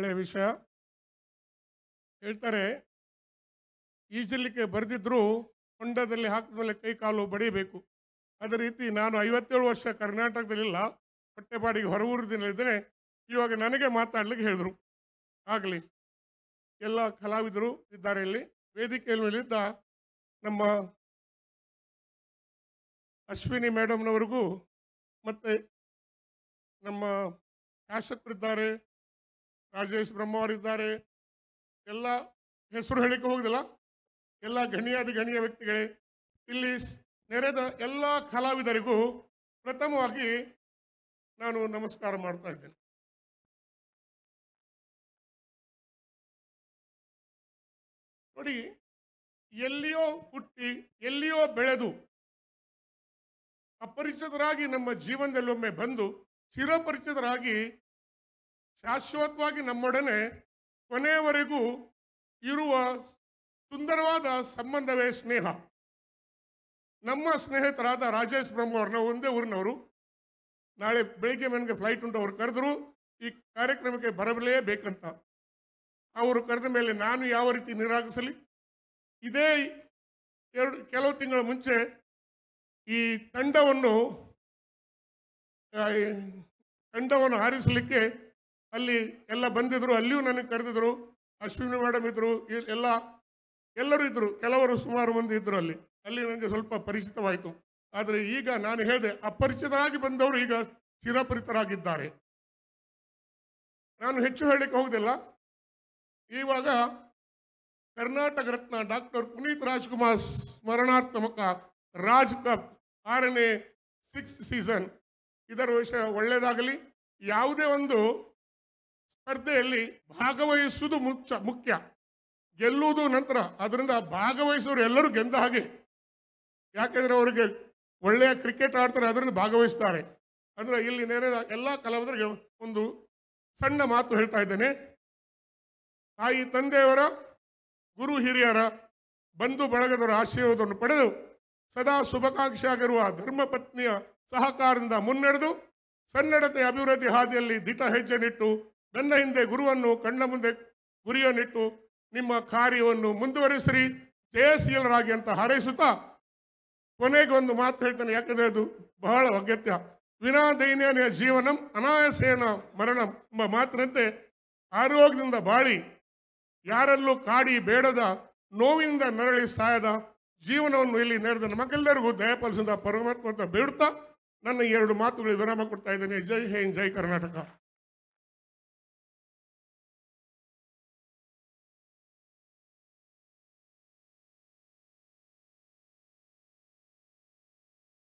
ಒಳ್ಳೆಯ ವಿಷಯ ಹೇಳ್ತಾರೆ ಈಜಲಿಕ್ಕೆ ಬರೆದಿದ್ರು ಹೊಂಡದಲ್ಲಿ ಮೇಲೆ ಕೈ ಕಾಲು ಬಡಿಬೇಕು ಅದೇ ರೀತಿ ನಾನು ಐವತ್ತೇಳು ವರ್ಷ ಕರ್ನಾಟಕದಲ್ಲಿಲ್ಲ ಹೊಟ್ಟೆಪಾಡಿಗೆ ಹೊರವೂರದಿನಲ್ಲಿದ್ದರೆ ಇವಾಗ ನನಗೆ ಮಾತಾಡ್ಲಿಕ್ಕೆ ಹೇಳಿದ್ರು ಆಗಲಿ ಎಲ್ಲ ಕಲಾವಿದರು ಇದ್ದಾರೆ ಇಲ್ಲಿ ವೇದಿಕೆಯಲ್ಲಿದ್ದ ನಮ್ಮ ಅಶ್ವಿನಿ ಮೇಡಮ್ನವ್ರಿಗೂ ಮತ್ತು ನಮ್ಮ ಶಾಸಕರಿದ್ದಾರೆ ರಾಜೇಶ್ ಬ್ರಹ್ಮವರಿದ್ದಾರೆ ಎಲ್ಲ ಹೆಸರು ಹೇಳಿಕೆ ಹೋಗುದಿಲ್ಲ ಎಲ್ಲ ಗಣ್ಯಾದ ಗಣ್ಯ ವ್ಯಕ್ತಿಗಳೇ ಇಲ್ಲಿ ನೆರೆದ ಎಲ್ಲ ಕಲಾವಿದರಿಗೂ ಪ್ರಥಮವಾಗಿ ನಾನು ನಮಸ್ಕಾರ ಮಾಡ್ತಾ ಇದ್ದೇನೆ ನೋಡಿ ಎಲ್ಲಿಯೋ ಹುಟ್ಟಿ ಎಲ್ಲಿಯೋ ಬೆಳೆದು ಅಪರಿಚಿತರಾಗಿ ನಮ್ಮ ಜೀವನದಲ್ಲಿ ಒಮ್ಮೆ ಬಂದು ಚಿರಪರಿಚಿತರಾಗಿ ಶಾಶ್ವತವಾಗಿ ನಮ್ಮೊಡನೆ ಕೊನೆಯವರೆಗೂ ಇರುವ ಸುಂದರವಾದ ಸಂಬಂಧವೇ ಸ್ನೇಹ ನಮ್ಮ ಸ್ನೇಹಿತರಾದ ರಾಜೇಶ್ ಬ್ರಹ್ಮ ಅವ್ರನ್ನ ಒಂದೇ ಊರಿನವರು ನಾಳೆ ಬೆಳಿಗ್ಗೆ ನನಗೆ ಫ್ಲೈಟ್ ಉಂಟು ಅವರು ಕರೆದ್ರು ಈ ಕಾರ್ಯಕ್ರಮಕ್ಕೆ ಬೇಕಂತ ಅವರು ಕರೆದ ಮೇಲೆ ನಾನು ಯಾವ ರೀತಿ ನಿರಾಕರಿಸಲಿ ಇದೇ ಎರಡು ಕೆಲವು ತಿಂಗಳ ಮುಂಚೆ ಈ ತಂಡವನ್ನು ತಂಡವನ್ನು ಆರಿಸಲಿಕ್ಕೆ ಅಲ್ಲಿ ಎಲ್ಲ ಬಂದಿದ್ರು ಅಲ್ಲಿಯೂ ನನಗೆ ಕರೆದಿದ್ರು ಅಶ್ವಿನಿ ಮೇಡಮ್ ಇದ್ರು ಎಲ್ಲ ಎಲ್ಲರೂ ಇದ್ದರು ಕೆಲವರು ಸುಮಾರು ಮಂದಿ ಇದ್ದರು ಅಲ್ಲಿ ಅಲ್ಲಿ ನನಗೆ ಸ್ವಲ್ಪ ಪರಿಚಿತವಾಯಿತು ಆದರೆ ಈಗ ನಾನು ಹೇಳಿದೆ ಅಪರಿಚಿತರಾಗಿ ಬಂದವರು ಈಗ ಚಿರಪರಿತರಾಗಿದ್ದಾರೆ ನಾನು ಹೆಚ್ಚು ಹೇಳಲಿಕ್ಕೆ ಹೋಗುದಿಲ್ಲ ಇವಾಗ ಕರ್ನಾಟಕ ರತ್ನ ಡಾಕ್ಟರ್ ಪುನೀತ್ ರಾಜ್ಕುಮಾರ್ ಸ್ಮರಣಾರ್ಥಮಕ ರಾಜ್ ಕಪ್ ಆರನೇ ಸಿಕ್ಸ್ ಸೀಸನ್ ಇದರ ವಿಷಯ ಒಳ್ಳೆಯದಾಗಲಿ ಯಾವುದೇ ಒಂದು ಸ್ಪರ್ಧೆಯಲ್ಲಿ ಭಾಗವಹಿಸುವುದು ಮುಖ್ಯ ಮುಖ್ಯ ಗೆಲ್ಲುವುದು ನಂತರ ಅದರಿಂದ ಭಾಗವಹಿಸೋರು ಎಲ್ಲರೂ ಗೆದ್ದ ಹಾಗೆ ಯಾಕೆಂದರೆ ಅವರಿಗೆ ಒಳ್ಳೆಯ ಕ್ರಿಕೆಟ್ ಆಡ್ತಾರೆ ಅದರಿಂದ ಭಾಗವಹಿಸ್ತಾರೆ ಅಂದ್ರೆ ಇಲ್ಲಿ ನೆರೆದ ಎಲ್ಲ ಕಲಾವಿದರಿಗೆ ಒಂದು ಸಣ್ಣ ಮಾತು ಹೇಳ್ತಾ ಇದ್ದೇನೆ ತಾಯಿ ತಂದೆಯವರ ಗುರು ಹಿರಿಯರ ಬಂಧು ಬಳಗದವರ ಆಶೀರ್ವಾದವನ್ನು ಪಡೆದು ಸದಾ ಶುಭಾಕಾಂಕ್ಷಿಯಾಗಿರುವ ಧರ್ಮಪತ್ನಿಯ ಸಹಕಾರದಿಂದ ಮುನ್ನಡೆದು ಸನ್ನಡತೆ ಅಭಿವೃದ್ಧಿ ಹಾದಿಯಲ್ಲಿ ದಿಟ ಹೆಜ್ಜೆ ನಿಟ್ಟು ನನ್ನ ಹಿಂದೆ ಗುರುವನ್ನು ಕಣ್ಣ ಮುಂದೆ ಗುರಿಯನ್ನಿಟ್ಟು ನಿಮ್ಮ ಕಾರ್ಯವನ್ನು ಮುಂದುವರಿಸಿರಿ ಜಯಶೀಲರಾಗಿ ಅಂತ ಹಾರೈಸುತ್ತಾ ಕೊನೆಗೆ ಒಂದು ಮಾತು ಹೇಳ್ತೇನೆ ಯಾಕಂದರೆ ಅದು ಬಹಳ ಅಗತ್ಯ ವಿನಾ ದೈನ್ಯನ ಜೀವನಂ ಅನಾಯಸೇನ ಮರಣಂ ಎಂಬ ಮಾತಿನಂತೆ ಆರೋಗ್ಯದಿಂದ ಬಾಳಿ ಯಾರಲ್ಲೂ ಕಾಡಿ ಬೇಡದ ನೋವಿನಿಂದ ನರಳಿ ಸಾಯದ ಜೀವನವನ್ನು ಇಲ್ಲಿ ನೆರೆದ ನಮಗೆಲ್ಲರಿಗೂ ದಯಪಾಲಿಸಿದ ಪರಮಾತ್ಮ ಅಂತ ಬೇಡುತ್ತಾ ನನ್ನ ಎರಡು ಮಾತುಗಳು ವಿರಾಮ ಕೊಡ್ತಾ ಇದ್ದೇನೆ ಜೈ ಹೇ ಜೈ ಕರ್ನಾಟಕ